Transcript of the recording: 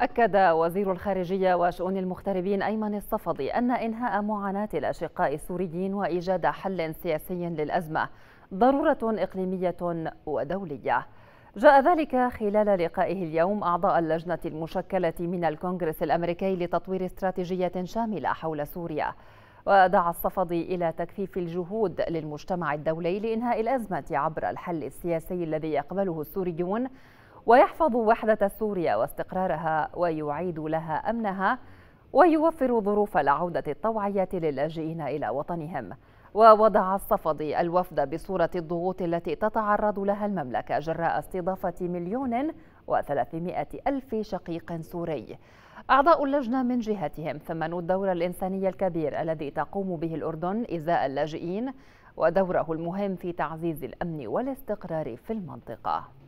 أكد وزير الخارجية وشؤون المغتربين أيمن الصفدي أن إنهاء معاناة الأشقاء السوريين وإيجاد حل سياسي للأزمة ضرورة إقليمية ودولية جاء ذلك خلال لقائه اليوم أعضاء اللجنة المشكلة من الكونغرس الأمريكي لتطوير استراتيجية شاملة حول سوريا ودعا الصفدي إلى تكثيف الجهود للمجتمع الدولي لإنهاء الأزمة عبر الحل السياسي الذي يقبله السوريون ويحفظ وحدة سوريا واستقرارها ويعيد لها أمنها ويوفر ظروف العودة الطوعية للاجئين إلى وطنهم ووضع الصفدي الوفد بصورة الضغوط التي تتعرض لها المملكة جراء استضافة مليون وثلاثمائة ألف شقيق سوري أعضاء اللجنة من جهتهم ثمنوا الدور الإنساني الكبير الذي تقوم به الأردن إزاء اللاجئين ودوره المهم في تعزيز الأمن والاستقرار في المنطقة